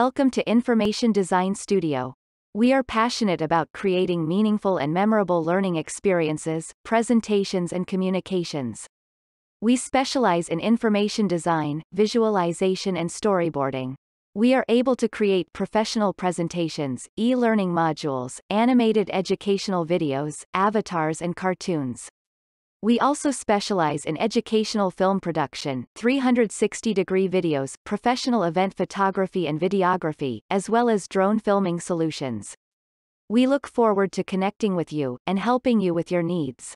Welcome to Information Design Studio. We are passionate about creating meaningful and memorable learning experiences, presentations and communications. We specialize in information design, visualization and storyboarding. We are able to create professional presentations, e-learning modules, animated educational videos, avatars and cartoons. We also specialize in educational film production, 360-degree videos, professional event photography and videography, as well as drone filming solutions. We look forward to connecting with you and helping you with your needs.